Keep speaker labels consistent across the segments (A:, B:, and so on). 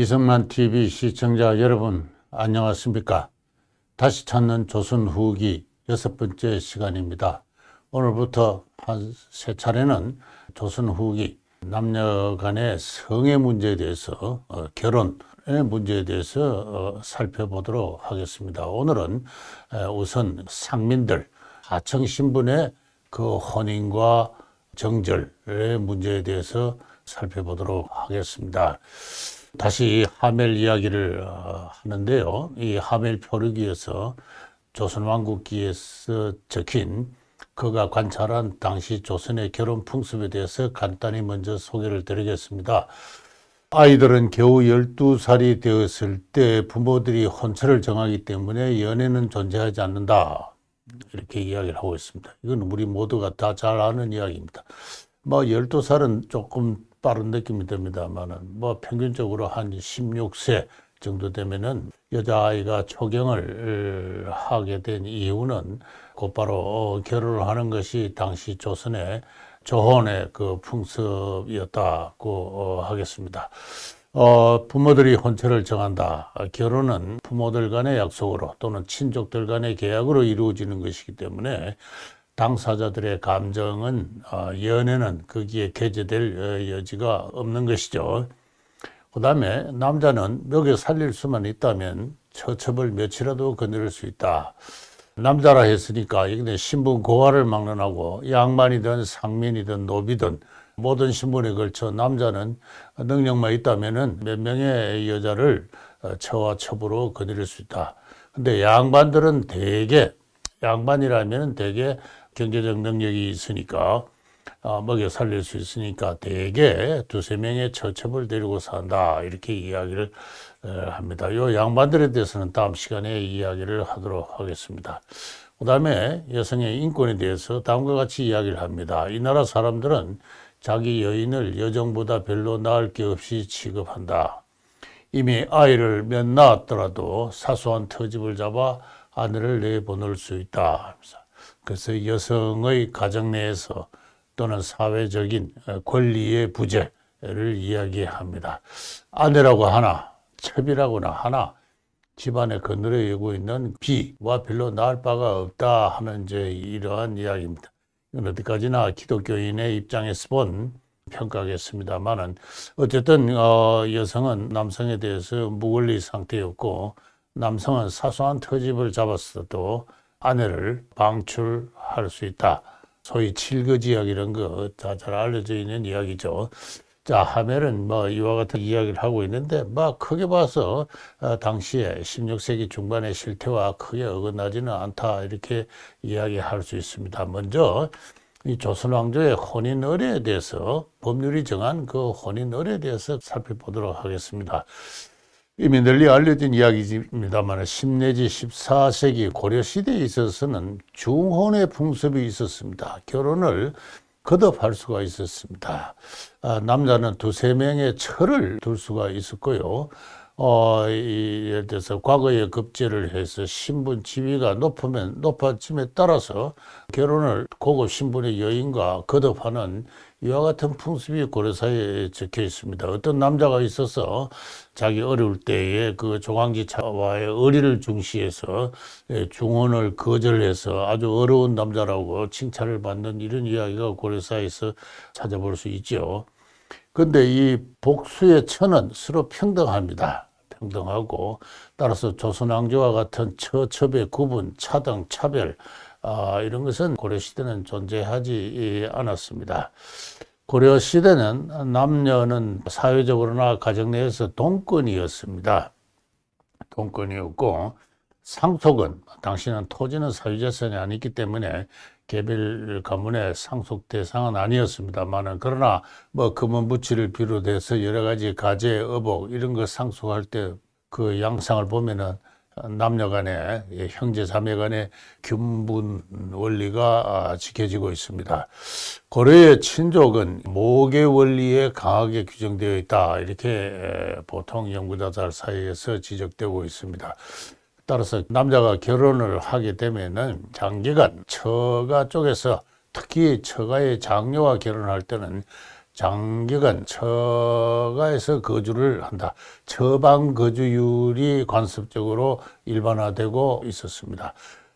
A: 이승만 TV 시청자 여러분 안녕하십니까? 다시 찾는 조선 후기 여섯 번째 시간입니다. 오늘부터 한 세 차례는 조선 후기 남녀 간의 성의 문제에 대해서 어, 결혼 문제에 대해서 어, 살펴보도록 하겠습니다. 오늘은 우선 상민들, 하청 신분의 그 혼인과 정절의 문제에 대해서 살펴보도록 하겠습니다. 다시 하멜 이야기를 어, 하는데요. 이 하멜 표류기에서 조선왕국기에서 적힌 그가 관찰한 당시 조선의 결혼 풍습에 대해서 간단히 먼저 소개를 드리겠습니다. 아이들은 겨우 12살이 되었을 때 부모들이 혼처를 정하기 때문에 연애는 존재하지 않는다. 이렇게 이야기를 하고 있습니다. 이건 우리 모두가 다 잘 아는 이야기입니다. 뭐 12살은 조금 빠른 느낌이 듭니다만은 뭐 평균적으로 한 16세 정도 되면은 여자아이가 초경을 어, 하게 된 이유는 곧바로 어, 결혼을 하는 것이 당시 조선의 조혼의 그 풍습이었다고 어, 하겠습니다. 어, 부모들이 혼처를 정한다. 결혼은 부모들 간의 약속으로 또는 친족들 간의 계약으로 이루어지는 것이기 때문에 당사자들의 감정은 어, 연애는 거기에 개재될 어, 여지가 없는 것이죠. 그 다음에 남자는 먹여 살릴 수만 있다면 처첩을 며칠이라도 건드릴 수 있다. 남자라 했으니까 여기는 신분 고하를 막론하고 양만이든 상민이든 노비든 모든 신분에 걸쳐 남자는 능력만 있다면 몇 명의 여자를 어, 처와 첩으로 거느릴 수 있다. 근데 양반들은 대개 양반이라면 대개 경제적 능력이 있으니까 아, 먹여 살릴 수 있으니까 대개 두세 명의 처첩을 데리고 산다 이렇게 이야기를 어, 합니다. 요 양반들에 대해서는 다음 시간에 이야기를 하도록 하겠습니다. 그 다음에 여성의 인권에 대해서 다음과 같이 이야기를 합니다. 이 나라 사람들은 자기 여인을 여정보다 별로 나을 게 없이 취급한다. 이미 아이를 몇 낳았더라도 사소한 터집을 잡아 아내를 내보낼 수 있다. 그래서 여성의 가정 내에서 또는 사회적인 어, 권리의 부재를 이야기합니다. 아내라고 하나, 첩이라고나 하나, 집안의 그늘에 여고 있는 비와 별로 나을 바가 없다 하는 이제 이러한 이야기입니다. 이건 어디까지나 기독교인의 입장에서 본 평가겠습니다만은 어쨌든 어, 여성은 남성에 대해서 무권리 상태였고 남성은 사소한 터집을 잡았어도 아내를 방출할 수 있다. 소위 칠거지약 이런 거다잘 알려져 있는 이야기죠. 자, 하멜은 뭐 이와 같은 이야기를 하고 있는데, 뭐 크게 봐서 어, 당시에 16세기 중반의 실태와 크게 어긋나지는 않다. 이렇게 이야기할 수 있습니다. 먼저 이 조선 왕조의 혼인 의뢰에 대해서 법률이 정한 그 혼인 의뢰에 대해서 살펴보도록 하겠습니다. 이미 널리 알려진 이야기입니다만 10 내지 14세기 고려시대에 있어서는 중혼의 풍습이 있었습니다. 결혼을 거듭할 수가 있었습니다. 아, 남자는 두세 명의 철을 둘 수가 있었고요. 어, 이, 예를 들어서 과거에 급제를 해서 신분 지위가 높으면 높아짐에 따라서 결혼을 고급 신분의 여인과 거듭하는 이와 같은 풍습이 고려사에 적혀 있습니다. 어떤 남자가 있어서 자기 어려울 때에 그 조강지차와의 어리를 중시해서 예, 중혼을 거절해서 아주 어려운 남자라고 칭찬을 받는 이런 이야기가 고려사에서 찾아볼 수 있죠. 근데 이 복수의 천은 서로 평등합니다. 평등하고 따라서 조선왕조와 같은 처첩의 구분, 차등, 차별 아, 이런 것은 고려시대는 존재하지 않았습니다. 고려시대는 남녀는 사회적으로나 가정 내에서 동권이었습니다. 동권이었고 상속은 당신은 토지는 사유재산이 아니기 때문에 개별 가문의 상속 대상은 아니었습니다만은 그러나 뭐 금은 부치를 비롯해서 여러 가지 가재 의복 이런 거 상속할 때 그 양상을 보면은 남녀 간의 예, 형제 자매 간의 균분 원리가 아, 지켜지고 있습니다. 고려의 친족은 모계 원리에 강하게 규정되어 있다. 이렇게 보통 연구자들 사이에서 지적되고 있습니다. 따라서 남자가 결혼을 하게 되면은 장기간 처가 쪽에서 특히 처가의 장녀와 결혼할 때는 장기간 처가에서 거주를 한다. 처방 거주율이 관습적으로 일반화되고 있었습니다.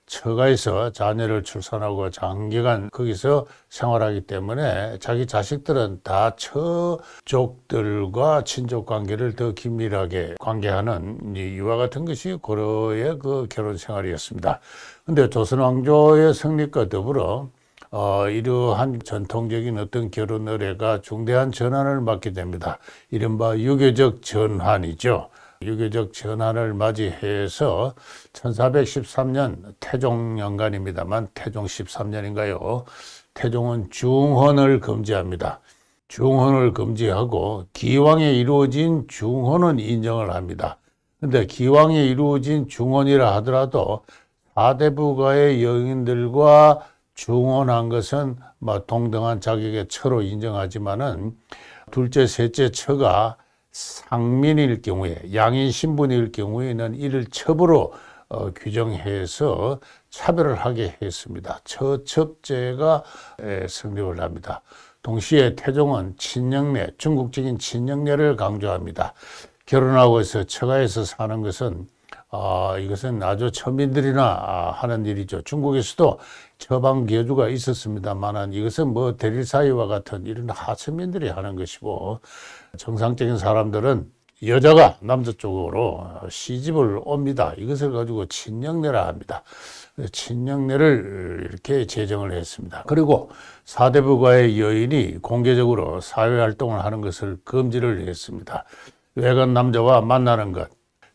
A: 처가에서 자녀를 출산하고 장기간 거기서 생활하기 때문에 자기 자식들은 다 처족들과 친족 관계를 더 긴밀하게 관계하는 이와 같은 것이 고려의 그 결혼 생활이었습니다. 근데 조선왕조의 성립과 더불어 어, 이러한 전통적인 어떤 결혼 의례가 중대한 전환을 맞게 됩니다. 이른바 유교적 전환이죠. 유교적 전환을 맞이해서 1413년 태종 연간입니다만 태종 13년인가요? 태종은 중헌을 금지합니다. 중헌을 금지하고 기왕에 이루어진 중헌은 인정을 합니다. 근데 기왕에 이루어진 중헌이라 하더라도 사대부가의 영인들과 중원한 것은 뭐 동등한 자격의 처로 인정하지만은 둘째, 셋째 처가 상민일 경우에 양인 신분일 경우에는 이를 첩으로 어, 규정해서 차별을 하게 했습니다. 처첩제가 성립을 합니다. 동시에 태종은 친영례, 중국적인 친영례를 강조합니다. 결혼하고 해서 처가에서 사는 것은 아, 이것은 아주 천민들이나 아, 하는 일이죠. 중국에서도 처방 교주가 있었습니다만 이것은 뭐 대릴사이와 같은 이런 하천민들이 하는 것이고 정상적인 사람들은 여자가 남자 쪽으로 시집을 옵니다. 이것을 가지고 친영내라 합니다. 친영내를 이렇게 제정을 했습니다. 그리고 사대부가의 여인이 공개적으로 사회활동을 하는 것을 금지를 했습니다. 외간 남자와 만나는 것,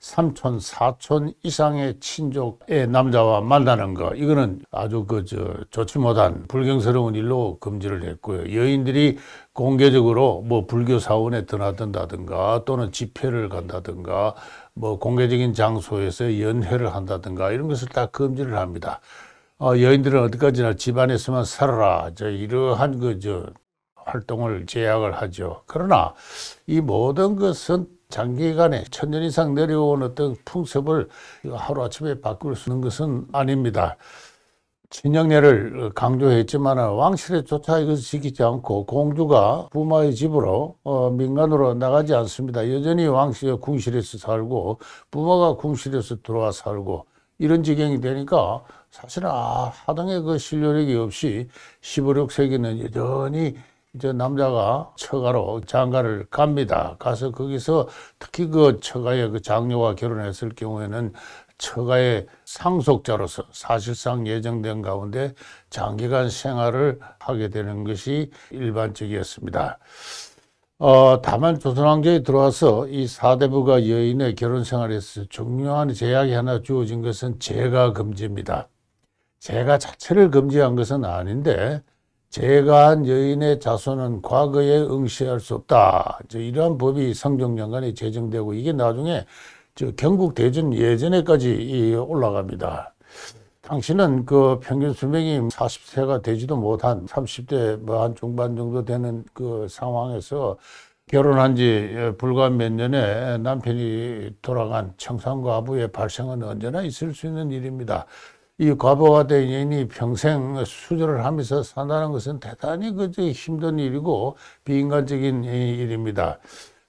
A: 삼촌, 사촌 이상의 친족의 남자와 만나는 거 이거는 아주 그저 좋지 못한 불경스러운 일로 금지를 했고요. 여인들이 공개적으로 뭐 불교 사원에 드나든다든가 또는 집회를 간다든가 뭐 공개적인 장소에서 연회를 한다든가 이런 것을 다 금지를 합니다. 어, 여인들은 어디까지나 집안에서만 살아라. 저 이러한 그저 활동을 제약을 하죠. 그러나 이 모든 것은 장기간에 천 년 이상 내려온 어떤 풍습을 하루아침에 바꿀 수 있는 것은 아닙니다. 친영례를 강조했지만 왕실에조차 이것을 지키지 않고 공주가 부마의 집으로 어, 민간으로 나가지 않습니다. 여전히 왕실의 궁실에서 살고 부마가 궁실에서 들어와 살고 이런 지경이 되니까 사실은 아, 하등의 그 신뢰력이 없이 15, 16세기는 여전히 이제 남자가 처가로 장가를 갑니다. 가서 거기서 특히 그 처가의 그 장녀와 결혼했을 경우에는 처가의 상속자로서 사실상 예정된 가운데 장기간 생활을 하게 되는 것이 일반적이었습니다. 어, 다만 조선왕조에 들어와서 이 사대부가 여인의 결혼 생활에서 중요한 제약이 하나 주어진 것은 재가 금지입니다. 재가 자체를 금지한 것은 아닌데 제가한 여인의 자손은 과거에 응시할 수 없다. 이러한 법이 상정연간에 제정되고 이게 나중에 저 경국 대전 예전에까지 올라갑니다. 당신은 그 평균 수명이 40세가 되지도 못한 30대 뭐 한 중반 정도 되는 그 상황에서 결혼한 지 예, 불과 몇 년에 남편이 돌아간 청산과부의 발생은 언제나 있을 수 있는 일입니다. 이과보가된 인이 평생 수절을 하면서 산다는 것은 대단히 그저 힘든 일이고 비인간적인 일입니다.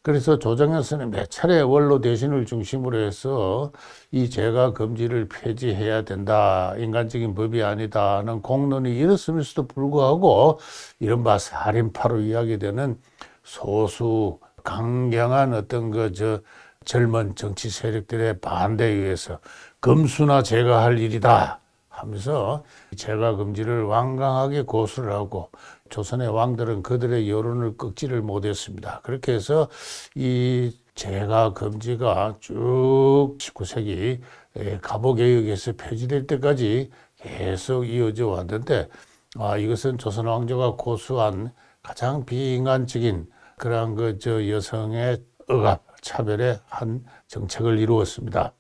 A: 그래서 조정현스는 몇 차례 원로 대신을 중심으로 해서 이 죄가 금지를 폐지해야 된다. 인간적는 법이 아니다는 공론이 일었음에도 불구하고 이른바 살인파로 이야기되는 소수 강경한 어떤 그저 젊은 정치 세력들의 반대에 의해서
B: 금수나 제가 할
A: 일이다 하면서 제가 금지를 완강하게 고수를 하고 조선의 왕들은 그들의 여론을 꺾지를 못했습니다. 그렇게 해서 이 제가 금지가 쭉 19세기 가보개혁에서 예, 폐지될 때까지 계속 이어져 왔는데 아, 이것은 조선 왕조가 고수한 가장 비인간적인 그러한 그저 여성의 억압 차별의 한 정책을 이루었습니다.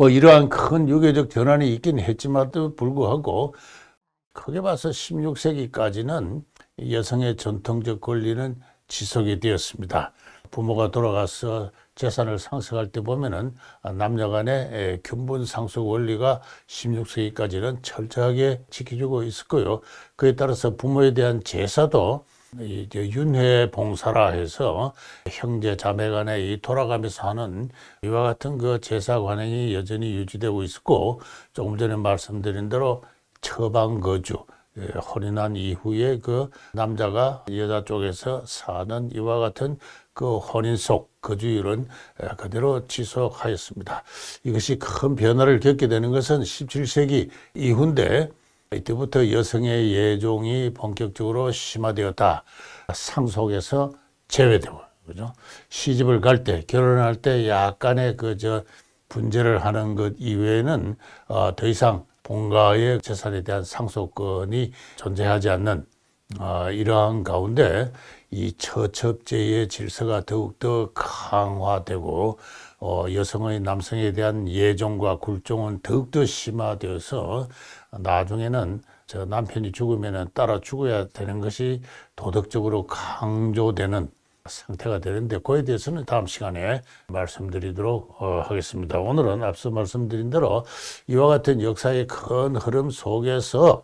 A: 뭐 이러한 큰 유교적 전환이 있긴 했지만도 불구하고 크게 봐서 16세기까지는 여성의 전통적 권리는 지속이 되었습니다. 부모가 돌아가서 재산을 상속할 때 보면은 남녀 간의 균분 상속 원리가 16세기까지는 철저하게 지켜주고 있었고요. 그에 따라서 부모에 대한 제사도 이제 윤회 봉사라 해서 형제 자매 간에 이 돌아가면서 하는 이와 같은 그 제사 관행이 여전히 유지되고 있었고 조금 전에 말씀드린 대로 처방 거주 혼인한 예, 이후에 그 남자가 여자 쪽에서 사는 이와 같은 그 혼인 속 거주율은 예, 그대로 지속하였습니다. 이것이 큰 변화를 겪게 되는 것은 17세기 이후인데 이때부터 여성의 예종이 본격적으로 심화되었다. 상속에서 제외되고, 그죠? 시집을 갈 때, 결혼할 때 약간의 그, 저, 분쟁을 하는 것 이외에는 어, 더 이상 본가의 재산에 대한 상속권이 존재하지 않는 아, 이러한 가운데 이 처첩제의 질서가 더욱더 강화되고 어, 여성의 남성에 대한 예종과 굴종은 더욱더 심화되어서 나중에는 저 남편이 죽으면 따라 죽어야 되는 것이 도덕적으로 강조되는 상태가 되는데 그에 대해서는 다음 시간에 말씀드리도록 어, 하겠습니다. 오늘은 앞서 말씀드린 대로 이와 같은 역사의 큰 흐름 속에서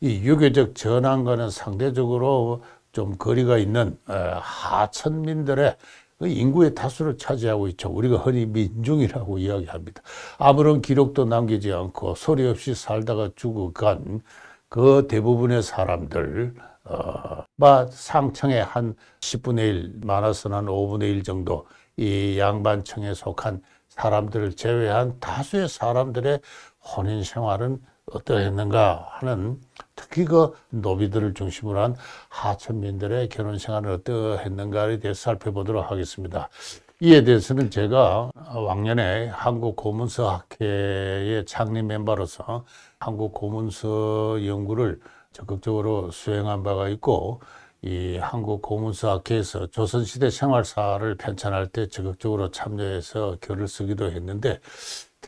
A: 이 유교적 전환과는 상대적으로 좀 거리가 있는 어, 하천민들의 그 인구의 다수를 차지하고 있죠. 우리가 흔히 민중이라고 이야기합니다. 아무런 기록도 남기지 않고 소리 없이 살다가 죽어간 그 대부분의 사람들, 어, 상청의 한 10분의 1, 많아서는 한 5분의 1 정도 이 양반청에 속한 사람들을 제외한 다수의 사람들의 혼인 생활은 어떠했는가 하는 특히 그 노비들을 중심으로 한 하천민들의 결혼 생활을 어떠했는가에 대해서 살펴보도록 하겠습니다. 이에 대해서는 제가 왕년에 한국고문서학회의 창립 멤버로서 한국고문서 연구를 적극적으로 수행한 바가 있고 이 한국고문서학회에서 조선시대 생활사를 편찬할 때 적극적으로 참여해서 글을 쓰기도 했는데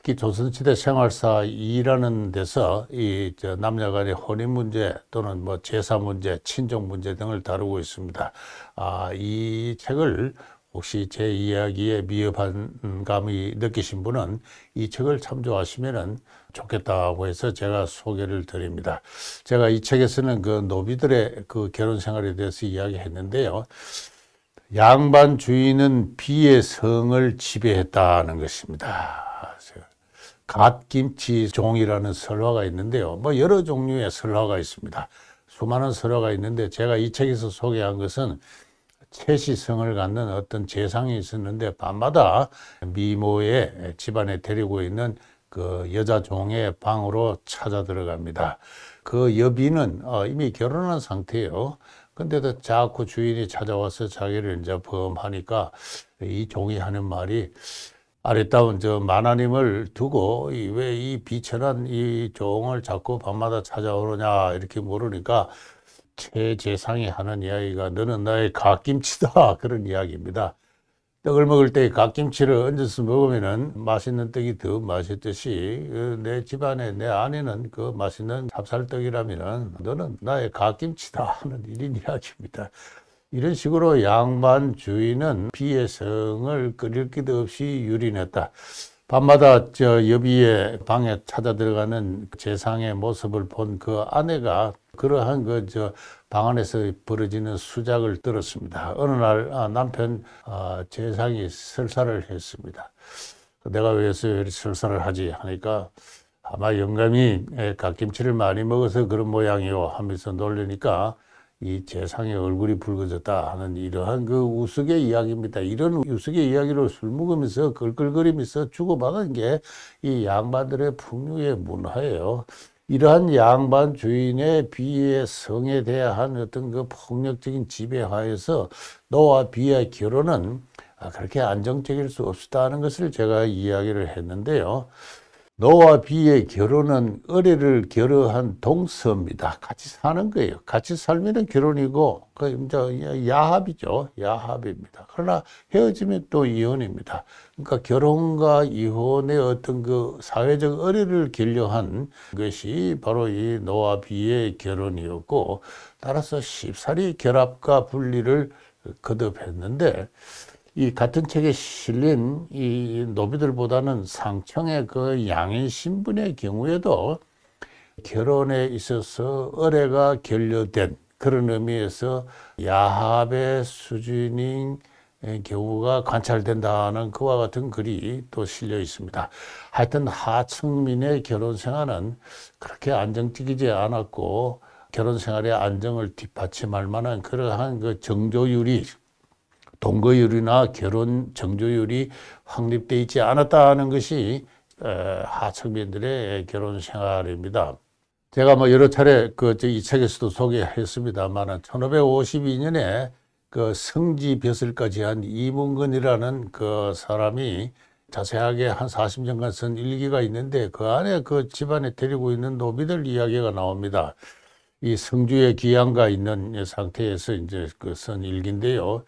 A: 특히 조선시대 생활사 일하는 데서 이 남녀 간의 혼인 문제 또는 뭐 제사 문제, 친족 문제 등을 다루고 있습니다. 아, 이 책을 혹시 제 이야기에 미흡한 감이 느끼신 분은 이 책을 참조하시면 좋겠다고 해서 제가 소개를 드립니다. 제가 이 책에서는 그 노비들의 그 결혼 생활에 대해서 이야기했는데요. 양반 주인은 비의 성을 지배했다는 것입니다. 갓김치 종이라는 설화가 있는데요. 뭐 여러 종류의 설화가 있습니다. 수많은 설화가 있는데 제가 이 책에서 소개한 것은 채시성을 갖는 어떤 재상이 있었는데 밤마다 미모의 집안에 데리고 있는 그 여자 종의 방으로 찾아 들어갑니다. 그 여비는 어, 이미 결혼한 상태예요. 근데도 자꾸 주인이 찾아와서 자기를 이제 범하니까 이 종이 하는 말이 아리따운저 만하님을 두고 왜 이 비천한 이 종을 자꾸 밤마다 찾아오느냐 이렇게 물으니까 최재상이 하는 이야기가 너는 나의 갓김치다 그런 이야기입니다. 떡을 먹을 때 갓김치를 얹어서 먹으면 맛있는 떡이 더 맛있듯이 어, 내 집안에 내 아내는 그 맛있는 찹쌀떡이라면 너는 나의 갓김치다 하는 이런 이야기입니다. 이런 식으로 양반 주인은 비의 성을 그릴 기도 없이 유린했다. 밤마다 저 여비의 방에 찾아 들어가는 재상의 모습을 본 그 아내가 그러한 그 저 방 안에서 벌어지는 수작을 들었습니다. 어느 날 아, 남편 아, 재상이 설사를 했습니다. 내가 왜서 설사를 하지 하니까 아마 영감이 예, 갓김치를 많이 먹어서 그런 모양이요 하면서 놀리니까 이 재상의 얼굴이 붉어졌다 하는 이러한 그 우스개 이야기입니다. 이런 우스개 이야기를 술 먹으면서 걸걸거리면서 주고받은 게 이 양반들의 풍류의 문화예요. 이러한 양반 주인의 비의 성에 대한 어떤 그 폭력적인 지배하에서 너와 비의 결혼은 아, 그렇게 안정적일 수 없다는 것을 제가 이야기를 했는데요. 노와 비의 결혼은 의리를 결혼한 동서입니다. 같이 사는 거예요. 같이 살면 결혼이고 그 이제 야합이죠. 야합입니다. 그러나 헤어지면 또 이혼입니다. 그러니까 결혼과 이혼의 어떤 그 사회적 의뢰를 결려한 것이 바로 이 노와 비의 결혼이었고 따라서 쉽사리 결합과 분리를 거듭했는데 이 같은 책에 실린 이 노비들보다는 상청의 그 양인 신분의 경우에도 결혼에 있어서 의뢰가 결려된 그런 의미에서 야합의 수준인 경우가 관찰된다는 그와 같은 글이 또 실려 있습니다. 하여튼 하층민의 결혼 생활은 그렇게 안정적이지 않았고 결혼 생활의 안정을 뒷받침할 만한 그러한 그 정조율이 동거율이나 결혼 정조율이 확립되어 있지 않았다는 것이 하층민들의 결혼 생활입니다. 제가 뭐 여러 차례 그 이 책에서도 소개했습니다만 1552년에 그 성지 벼슬까지 한 이문근이라는 그 사람이 자세하게 한 40년간 쓴 일기가 있는데 그 안에 그 집안에 데리고 있는 노비들 이야기가 나옵니다. 이 성주의 귀양가 있는 상태에서 이제 그 쓴 일기인데요.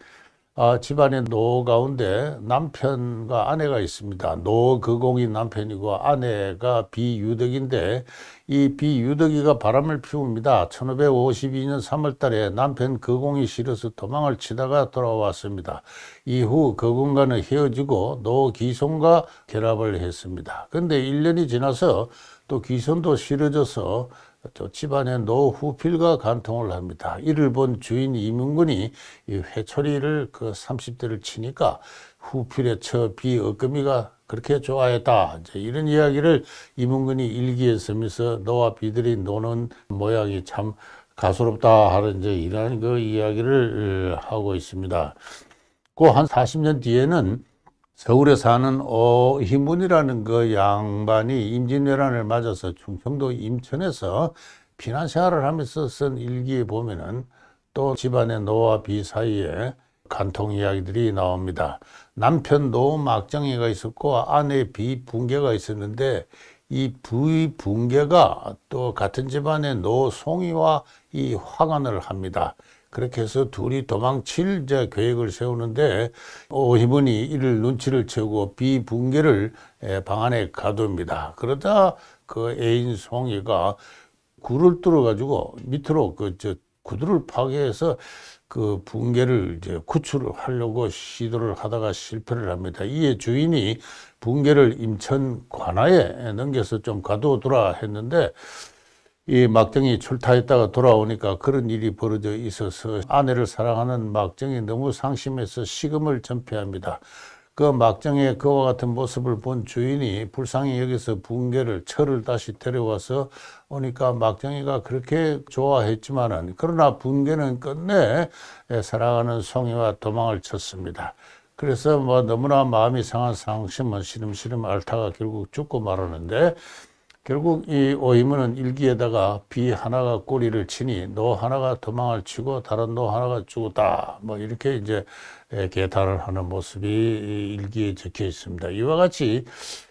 A: 아, 집안에노 가운데 남편과 아내가 있습니다. 노 그공이 남편이고 아내가 비유덕인데 이 비유덕이가 바람을 피웁니다. 1552년 3월 달에 남편 거공이 실어서 도망을 치다가 돌아왔습니다. 이후 거공과는 헤어지고 노기손과 결합을 했습니다. 근데 1년이 지나서 또 기손도 실어져서 또 집안에 노후필과 간통을 합니다. 이를 본 주인 이문근이 이 회초리를 그 30대를 치니까 후필의 처비 어금이가 그렇게 좋아했다. 이제 이런 이야기를 이문근이 일기에 쓰면서 너와 비들이 노는 모양이 참 가소롭다 하는 이제 이런 그 이야기를 어, 하고 있습니다. 그 한 40년 뒤에는 서울에 사는 오희문이라는 그 양반이 임진왜란을 맞아서 충청도 임천에서 피난 생활을 하면서 쓴 일기에 보면은 또 집안의 노와 비 사이에 간통 이야기들이 나옵니다. 남편도 막정이가 있었고 아내 비붕괴가 있었는데 이 부의 붕괴가 또 같은 집안의 노송이와 이 화관을 합니다. 그렇게 해서 둘이 도망칠 제 계획을 세우는데 오히분이 어, 이를 눈치를 채고 우 비붕괴를 예, 방 안에 가둡니다. 그러다 그 애인 송이가 굴을 뚫어가지고 밑으로 그 저 구두를 파괴해서 그 붕괴를 이제 구출을 하려고 시도를 하다가 실패를 합니다. 이에 주인이 붕괴를 임천 관하에 넘겨서 좀 가둬두라 했는데 이 막정이 출타했다가 돌아오니까 그런 일이 벌어져 있어서 아내를 사랑하는 막정이 너무 상심해서 식음을 전폐합니다. 그 막정의 그와 같은 모습을 본 주인이 불쌍히 여기서 붕괴를 철을 다시 데려와서 오니까 막정이가 그렇게 좋아했지만은 그러나 붕괴는 끝내 사랑하는 송이와 도망을 쳤습니다. 그래서 뭐 너무나 마음이 상한 상심은 시름시름 앓다가 결국 죽고 말았는데 결국 이 오이문은 일기에다가 비 하나가 꼬리를 치니 노 하나가 도망을 치고 다른 노 하나가 죽었다. 뭐 이렇게 이제 예, 개탄을 하는 모습이 일기에 적혀 있습니다. 이와 같이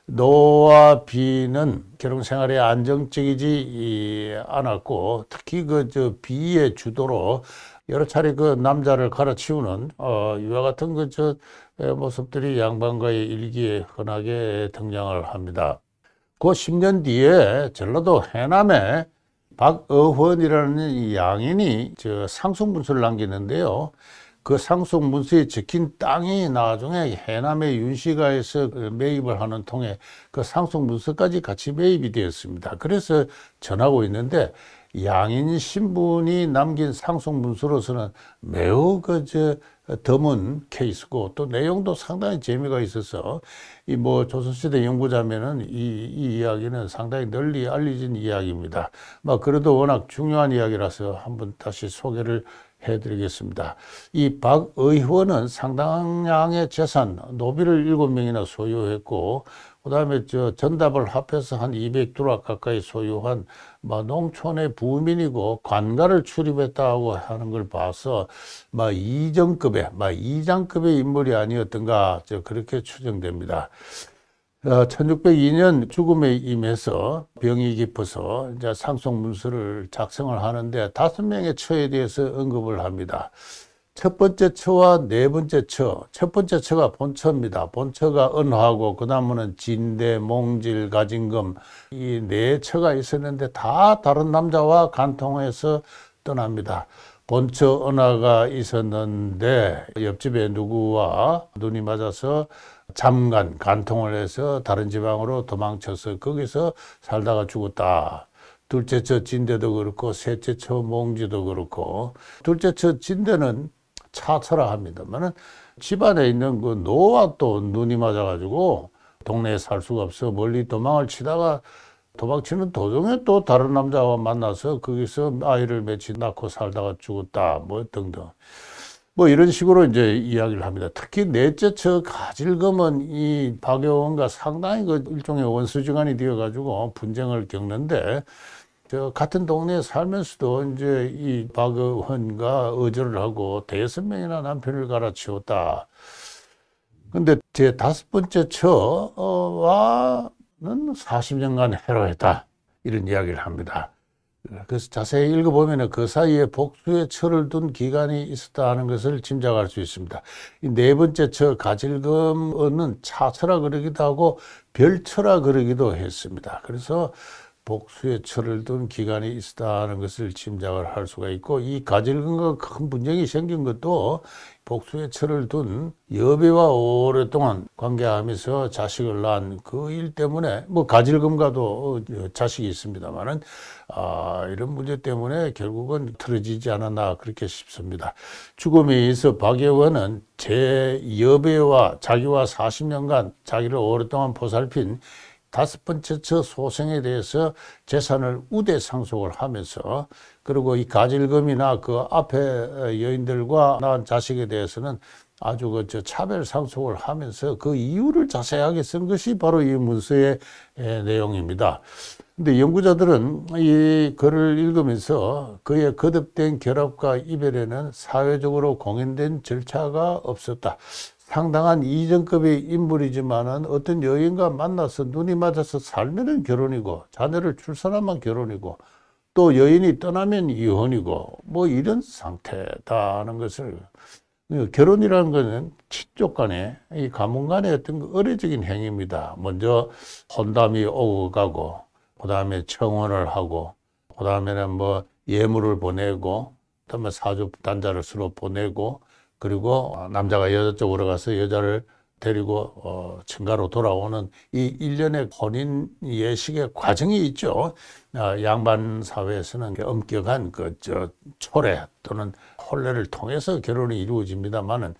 A: 노와 비는 결혼 생활에 안정적이지 않았고 특히 그 저 비의 주도로 여러 차례 그 남자를 갈아치우는 어 이와 같은 그저 예, 모습들이 양반가의 일기에 흔하게 등장을 합니다. 그 10년 뒤에 전라도 해남에 박어헌이라는 양인이 저 상속문서를 남기는데요. 그 상속문서에 적힌 땅이 나중에 해남의 윤씨가에서 그 매입을 하는 통에 그 상속문서까지 같이 매입이 되었습니다. 그래서 전하고 있는데 양인 신분이 남긴 상속문서로서는 매우 그저 드문 케이스고 또 내용도 상당히 재미가 있어서 이 뭐 조선시대 연구자면은 이, 이 이야기는 상당히 널리 알려진 이야기입니다. 막 뭐 그래도 워낙 중요한 이야기라서 한번 다시 소개를 해드리겠습니다. 이 박 의원은 상당량의 재산, 노비를 7명이나 소유했고 그 다음에 저 전답을 합해서 한 200두락 가까이 소유한 뭐 농촌의 부민이고 관가를 출입했다고 하는 걸 봐서 막 이정급의, 막 이장급의 인물이 아니었던가 저 그렇게 추정됩니다. 1602년 어, 죽음에 임해서 병이 깊어서 이제 상속 문서를 작성을 하는데 다섯 명의 처에 대해서 언급을 합니다. 첫 번째 처와 네 번째 처. 첫 번째 처가 본처입니다. 본처가 은화고, 그다음에 진대, 몽질, 가진금. 이 네 처가 있었는데 다 다른 남자와 간통해서 떠납니다. 본처 은화가 있었는데 옆집에 누구와 눈이 맞아서 잠깐 간통을 해서 다른 지방으로 도망쳐서 거기서 살다가 죽었다. 둘째 처 진대도 그렇고 셋째 처 몽지도 그렇고 둘째 처 진대는 차처라 합니다만은 집안에 있는 그 노와 또 눈이 맞아가지고 동네에 살 수가 없어 멀리 도망을 치다가 도망치는 도중에 또 다른 남자와 만나서 거기서 아이를 며칠 낳고 살다가 죽었다 뭐 등등 뭐 이런 식으로 이제 이야기를 합니다. 특히 넷째 저가질금은이 박여원과 상당히 그 일종의 원수지간이 되어가지고 분쟁을 겪는데 저 같은 동네에 살면서도 이제 이 박의헌과 의절을 하고 대여섯 명이나 남편을 갈아치웠다. 근데 제 다섯 번째 처와는 40년간 해로했다. 이런 이야기를 합니다. 그래서 자세히 읽어보면 그 사이에 복수의 처를 둔 기간이 있었다는 것을 짐작할 수 있습니다. 이네 번째 처 가질금은 차처라 그러기도 하고 별처라 그러기도 했습니다. 그래서 복수의 철을 둔 기간이 있었다 하는 것을 짐작을 할 수가 있고 이 가질근과 큰 분쟁이 생긴 것도 복수의 철을 둔 여배와 오랫동안 관계하면서 자식을 낳은 그 일 때문에 뭐 가질금과도 자식이 있습니다만은 아 이런 문제 때문에 결국은 틀어지지 않았나 그렇게 싶습니다. 죽음에 있어 박예원은 제 여배와 자기와 40년간 자기를 오랫동안 보살핀 다섯 번째 저 소송에 대해서 재산을 우대 상속을 하면서 그리고 이 가질금이나 그 앞에 여인들과 낳은 자식에 대해서는 아주 그 저 차별 상속을 하면서 그 이유를 자세하게 쓴 것이 바로 이 문서의 내용입니다. 근데 연구자들은 이 글을 읽으면서 그의 거듭된 결합과 이별에는 사회적으로 공인된 절차가 없었다. 상당한 이전급의 인물이지만은 어떤 여인과 만나서 눈이 맞아서 살면은 결혼이고 자녀를 출산하면 결혼이고 또 여인이 떠나면 이혼이고 뭐 이런 상태다는 하 것을 그 결혼이라는 것은 친족 간의 이 가문 간의 어떤 그 의례적인 행위입니다. 먼저 혼담이 오고 가고 그다음에 청혼을 하고 그다음에는 뭐 예물을 보내고 그다음에 뭐 사주 단자를 서로 보내고 그리고 남자가 여자 쪽으로 가서 여자를 데리고 어, 증가로 돌아오는 이 일련의 혼인 예식의 과정이 있죠. 어, 양반 사회에서는 엄격한 그저 초래 또는 혼례를 통해서 결혼이 이루어집니다만은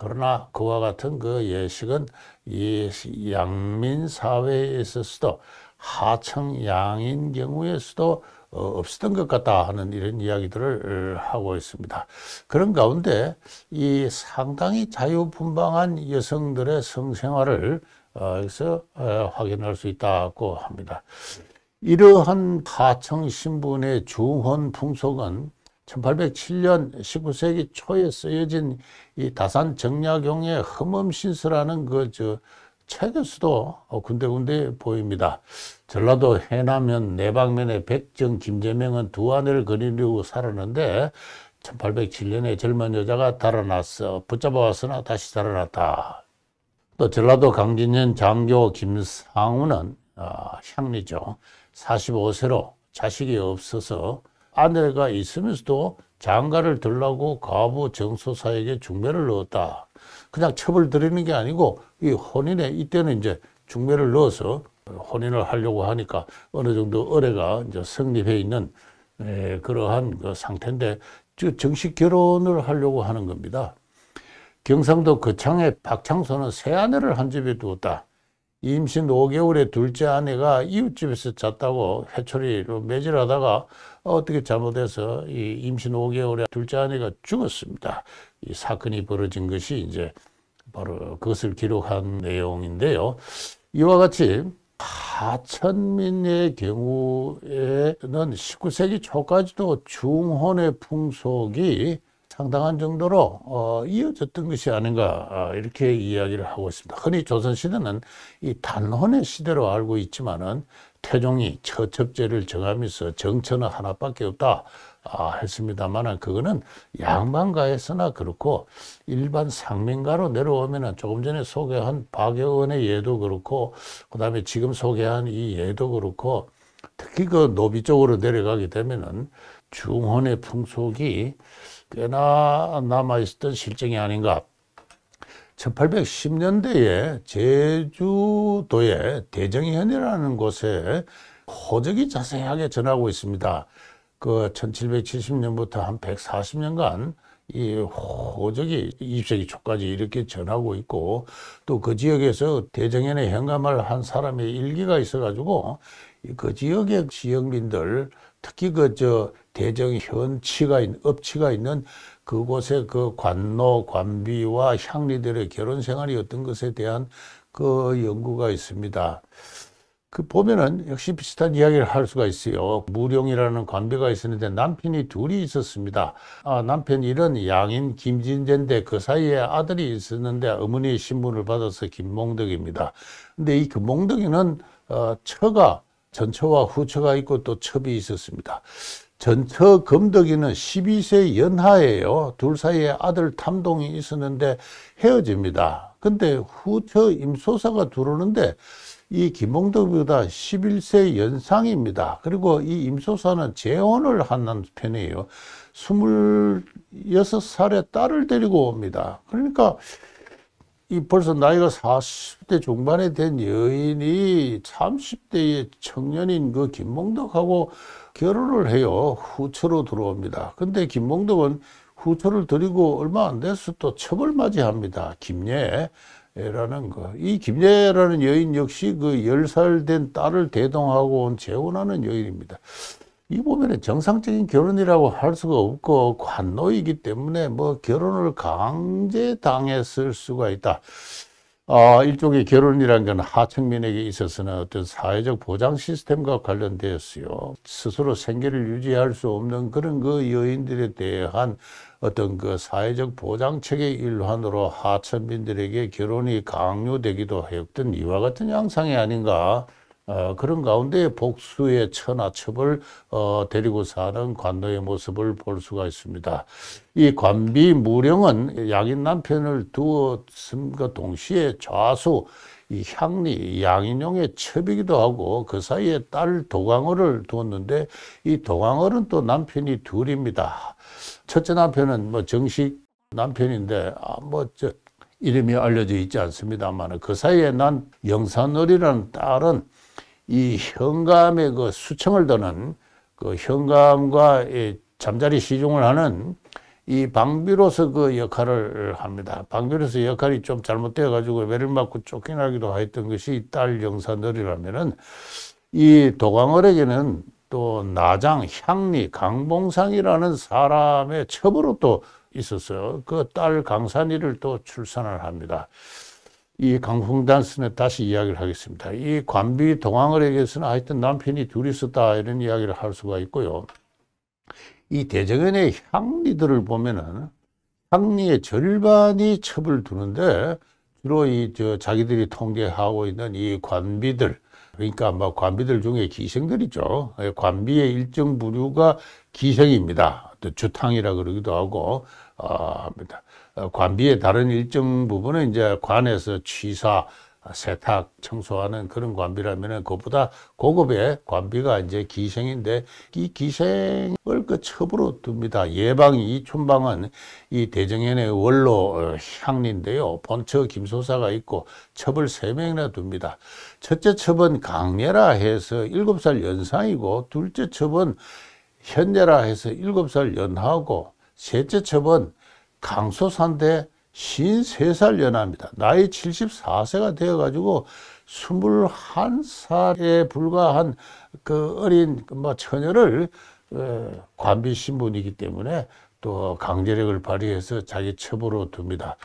A: 그러나 그와 같은 그 예식은 이 양민 사회에 서도 하청 양인 경우에서도 어, 없었던 것 같다 하는 이런 이야기들을 어, 하고 있습니다. 그런 가운데 이 상당히 자유분방한 여성들의 성생활을 어, 여기서 확인할 수 있다고 합니다. 이러한 하청 신분의 중헌 풍속은 1807년 19세기 초에 쓰여진 이 다산 정약용의 흠엄신스라는 그 저 책에서도 군데군데 보입니다. 전라도 해남면 내방면의 백정 김재명은 두 아내를 그리려고 살았는데 1807년에 젊은 여자가 달아났어 붙잡아 왔으나 다시 달아났다. 또 전라도 강진현 장교 김상우는 아, 향리죠. 45세로 자식이 없어서 아내가 있으면서도 장가를 들라고 과부 정소사에게 중매를 넣었다. 그냥 첩을 드리는게 아니고 이 혼인에 이때는 이제 중매를 넣어서 혼인을 하려고 하니까 어느 정도 의뢰가 이제 성립해 있는 에, 예, 그러한 그 상태인데 정식 결혼을 하려고 하는 겁니다. 경상도 거창에 박창선은새 아내를 한 집에 두었다. 임신 5개월의 둘째 아내가 이웃집에서 잤다고 해초리로 매질하다가 어떻게 잘못해서 이 임신 5개월의 둘째 아내가 죽었습니다. 이 사건이 벌어진 것이 이제 바로 그것을 기록한 내용인데요. 이와 같이 하천민의 경우에는 19세기 초까지도 중혼의 풍속이 상당한 정도로 어, 이어졌던 것이 아닌가 아, 이렇게 이야기를 하고 있습니다. 흔히 조선시대는 이 단혼의 시대로 알고 있지만은 태종이 처첩제를 정하면서 정처는 하나밖에 없다. 아, 했습니다만은 그거는 양반가에서나 그렇고 일반 상민가로 내려오면은 조금 전에 소개한 박여원의 예도 그렇고 그다음에 지금 소개한 이 예도 그렇고 특히 그 노비 쪽으로 내려가게 되면은 중헌의 풍속이 꽤나 남아있었던 실정이 아닌가. 1810년대에 제주도의 대정현이라는 곳에 호적이 자세하게 전하고 있습니다. 그 1770년부터 한 140년간 이 호적이 20세기 초까지 이렇게 전하고 있고 또 그 지역에서 대정현의 현감을 한 사람의 일기가 있어가지고 그 지역의 지역민들 특히 그저 대정현치가 있는 업치가 있는 그곳의 그 관노 관비와 향리들의 결혼 생활이 어떤 것에 대한 그 연구가 있습니다. 그 보면은 역시 비슷한 이야기를 할 수가 있어요. 무룡이라는 관비가 있었는데 남편이 둘이 있었습니다. 아, 남편 이런 양인 김진재인데 그 사이에 아들이 있었는데 어머니의 신분을 받아서 김몽덕입니다. 근데 이 김몽덕이는 어, 처가 전처와 후처가 있고 또 첩이 있었습니다. 전처 검덕이는 12세 연하예요. 둘 사이에 아들 탐동이 있었는데 헤어집니다. 근데 후처 임소사가 들어오는데 이 김홍덕보다 11세 연상입니다. 그리고 이 임소사는 재혼을 하는 편이에요. 26살에 딸을 데리고 옵니다. 그러니까 이 벌써 나이가 40대 중반에 된 여인이 30대의 청년인 그 김몽덕하고 결혼을 해요. 후처로 들어옵니다. 근데 김몽덕은 후처를 드리고 얼마 안 돼서 또 처벌맞이 합니다. 김예. 라는 거. 이 김여애라는 여인 역시 그 10살 된 딸을 대동하고 온 재혼하는 여인입니다. 이 보면은 정상적인 결혼이라고 할 수가 없고 관노이기 때문에 뭐 결혼을 강제 당했을 수가 있다. 아, 일종의 결혼이라는건 하층민에게 있어서는 어떤 사회적 보장 시스템과 관련되었어요. 스스로 생계를 유지할 수 없는 그런 그 여인들에 대한 어떤 그 사회적 보장 체계 일환으로 하층민들에게 결혼이 강요되기도 했던 이와 같은 양상이 아닌가 어, 그런 가운데 복수의 천하첩을 어, 데리고 사는 관노의 모습을 볼 수가 있습니다. 이 관비 무령은 약인 남편을 두었음과 그 동시에 좌수 이 향리 양인용의 첩이기도 하고 그 사이에 딸 도광어를 두었는데 이 도광어는 또 남편이 둘입니다. 첫째 남편은 뭐 정식 남편인데 아, 뭐저 이름이 알려져 있지 않습니다만 그 사이에 난 영산월이라는 딸은 이 현감의 그 수청을 드는 그 현감과 잠자리 시중을 하는 이 방비로서 그 역할을 합니다. 방비로서 역할이 좀 잘못되어 가지고 매를 맞고 쫓겨나기도 했던 것이 딸 영산들이라면은 이 도광을에게는 또 나장, 향리, 강봉상이라는 사람의 첩으로 또 있어서 그 딸 강산이를 또 출산을 합니다. 이 강풍단스는 다시 이야기를 하겠습니다. 이 관비 동항을에게서는 하여튼 남편이 둘이 있었다 이런 이야기를 할 수가 있고요. 이 대정현의 향리들을 보면은 향리의 절반이 첩을 두는데 주로 이 저 자기들이 통제하고 있는 이 관비들 그러니까 뭐 관비들 중에 기생들이죠. 예, 관비의 일정 부류가 기생입니다. 주탕이라 그러기도 하고 아, 어, 관비의 다른 일정 부분은 이제 관에서 취사, 세탁, 청소하는 그런 관비라면은 그보다 고급의 관비가 이제 기생인데 이 기생을 그 첩으로 둡니다. 예방이 춘방은 이 대정현의 원로 어, 향리인데요. 본처 김소사가 있고 첩을 세명이나 둡니다. 첫째 첩은 강례라 해서 일곱 살 연상이고 둘째 첩은 현례라 해서 일곱 살 연하고 셋째 첩은 강소산대 53살 연하입니다. 나이 74세가 되어가지고 21살에 불과한 그 어린 뭐 처녀를 어, 관비 신분이기 때문에 또 강제력을 발휘해서 자기 첩으로 둡니다.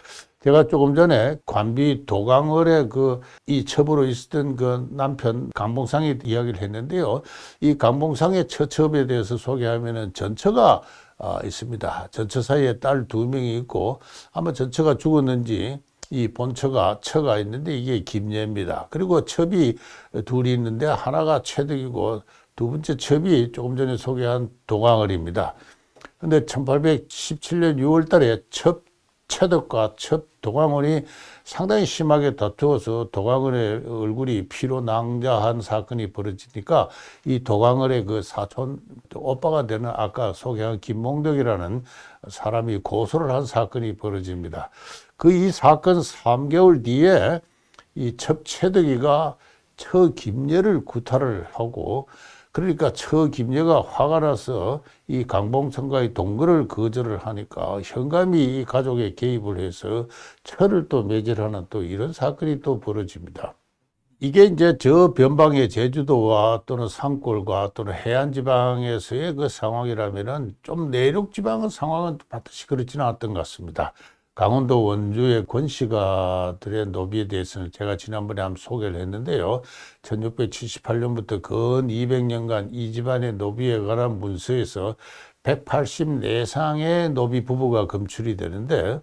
A: 제가 조금 전에 관비 도강을의 그이 첩으로 있었던 그 남편 강봉상의 이야기를 했는데요. 이 강봉상의 처첩에 대해서 소개하면은 전처가 아, 있습니다. 전처 사이에 딸 두 명이 있고 아마 전처가 죽었는지 이 본처가 처가 있는데 이게 김예입니다. 그리고 첩이 둘이 있는데 하나가 최덕이고 두 번째 첩이 조금 전에 소개한 동항을입니다. 근데 1817년 6월 달에 첩 채덕과 첩 도광원이 상당히 심하게 다투어서 도광원의 얼굴이 피로 낭자한 사건이 벌어지니까 이 도광원의 그 사촌 오빠가 되는 아까 소개한 김몽덕이라는 사람이 고소를 한 사건이 벌어집니다. 그 이 사건 3개월 뒤에 이첩 채덕이가 처 김예를 구타를 하고 그러니까 처김여가 화가 나서 이 강봉천과의 동거를 거절을 하니까 현감이 이 가족에 개입을 해서 처를 또 매질하는 또 이런 사건이 또 벌어집니다. 이게 이제 저 변방의 제주도와 또는 산골과 또는 해안 지방에서의 그 상황이라면은 좀 내륙 지방의 상황은 반드시 그렇지는 않았던 것 같습니다. 강원도 원주의 권씨가들의 노비에 대해서는 제가 지난번에 한번 소개를 했는데요. 1678년부터 근 200년간 이 집안의 노비에 관한 문서에서 184상의 노비 부부가 검출이 되는데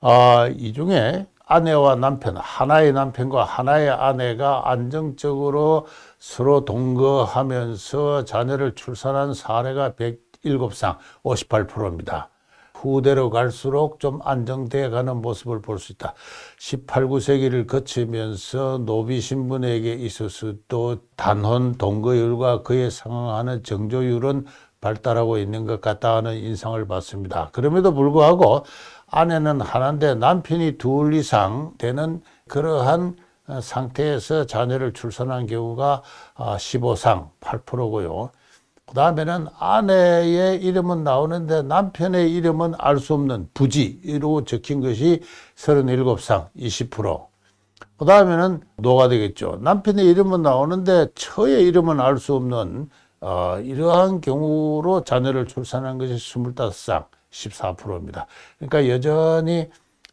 A: 아, 이 중에 아내와 남편, 하나의 남편과 하나의 아내가 안정적으로 서로 동거하면서 자녀를 출산한 사례가 107상, 58%입니다. 후대로 갈수록 좀 안정되어 가는 모습을 볼 수 있다. 18, 9세기를 거치면서 노비 신분에게 있어서도 단혼 동거율과 그에 상응하는 정조율은 발달하고 있는 것 같다 하는 인상을 받습니다. 그럼에도 불구하고 아내는 하나인데 남편이 둘 이상 되는 그러한 상태에서 자녀를 출산한 경우가 15상 아, 8%고요. 그 다음에는 아내의 이름은 나오는데 남편의 이름은 알 수 없는 부지로 적힌 것이 37상 20%. 그 다음에는 노가 되겠죠. 남편의 이름은 나오는데 처의 이름은 알 수 없는 어, 이러한 경우로 자녀를 출산한 것이 25상 14%입니다. 그러니까 여전히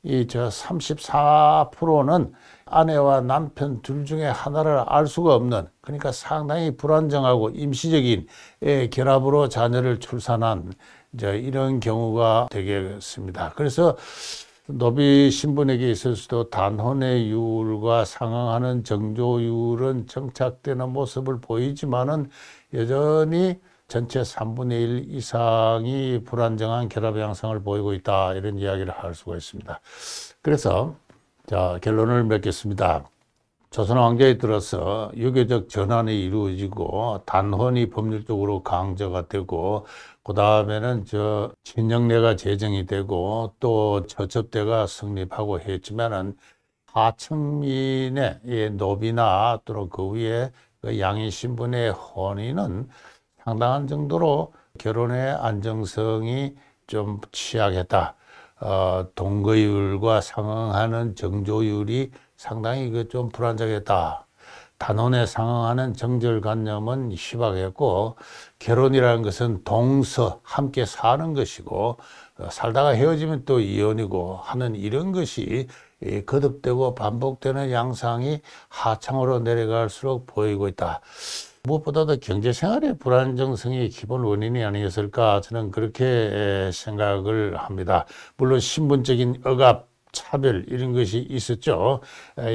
A: 이저 34%는 아내와 남편 둘 중에 하나를 알 수가 없는 그러니까 상당히 불안정하고 임시적인 예, 결합으로 자녀를 출산한 이제 이런 경우가 되겠습니다. 그래서 노비 신분에게 있어서도 단혼의 유울과 상응하는 정조율은 정착되는 모습을 보이지만은 여전히 전체 3분의 1 이상이 불안정한 결합 양상을 보이고 있다. 이런 이야기를 할 수가 있습니다. 그래서 자, 결론을 맺겠습니다. 조선 왕조에 들어서 유교적 전환이 이루어지고 단헌이 법률적으로 강조가 되고 그 다음에는 저친영내가 제정이 되고 또 저첩대가 성립하고 했지만은 하층민의 노비나 또는 그 위에 그 양의 신분의 혼인은 상당한 정도로 결혼의 안정성이 좀 취약했다. 어, 동거율과 상응하는 정조율이 상당히 그 좀 불안정했다. 단원에 상응하는 정절관념은 희박했고 결혼이라는 것은 동서 함께 사는 것이고 어, 살다가 헤어지면 또 이혼이고 하는 이런 것이 거듭되고 반복되는 양상이 하창으로 내려갈수록 보이고 있다. 무엇보다도 경제생활의 불안정성이 기본 원인이 아니었을까 저는 그렇게 생각을 합니다. 물론 신분적인 억압 차별 이런 것이 있었죠.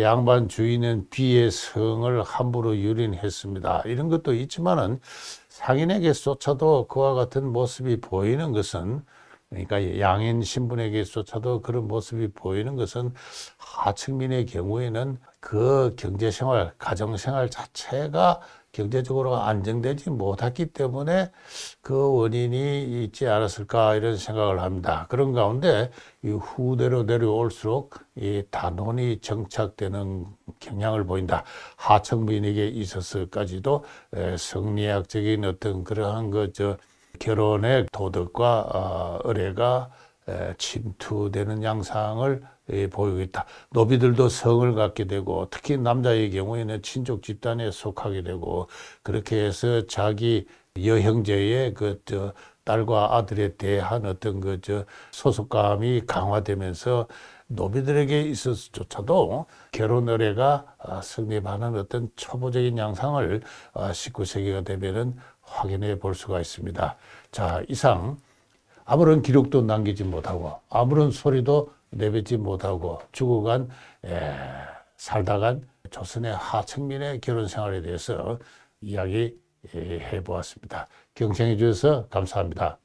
A: 양반 주인은 비의 성을 함부로 유린했습니다. 이런 것도 있지만은 상인에게조차도 그와 같은 모습이 보이는 것은 그러니까 양인 신분에게조차도 그런 모습이 보이는 것은 하층민의 경우에는 그 경제생활, 가정생활 자체가 경제적으로 안정되지 못했기 때문에 그 원인이 있지 않았을까 이런 생각을 합니다. 그런 가운데 이 후대로 내려올수록 이 단원이 정착되는 경향을 보인다. 하청 민인에게 있어서까지도 성리학적인 어떤 그러한 그저 결혼의 도덕과 어, 의뢰가 침투되는 양상을 보이고 있다. 노비들도 성을 갖게 되고 특히 남자의 경우에는 친족 집단에 속하게 되고 그렇게 해서 자기 여형제의 그저 딸과 아들에 대한 어떤 그저 소속감이 강화되면서 노비들에게 있어서조차도 결혼 의뢰가 아, 성립하는 어떤 초보적인 양상을 19세기가 아, 되면 확인해 볼 수가 있습니다. 자, 이상 아무런 기록도 남기지 못하고 아무런 소리도 내뱉지 못하고 죽어간 에, 예, 살다간 조선의 하층민의 결혼 생활에 대해서 이야기해 예, 보았습니다. 경청해 주셔서 감사합니다.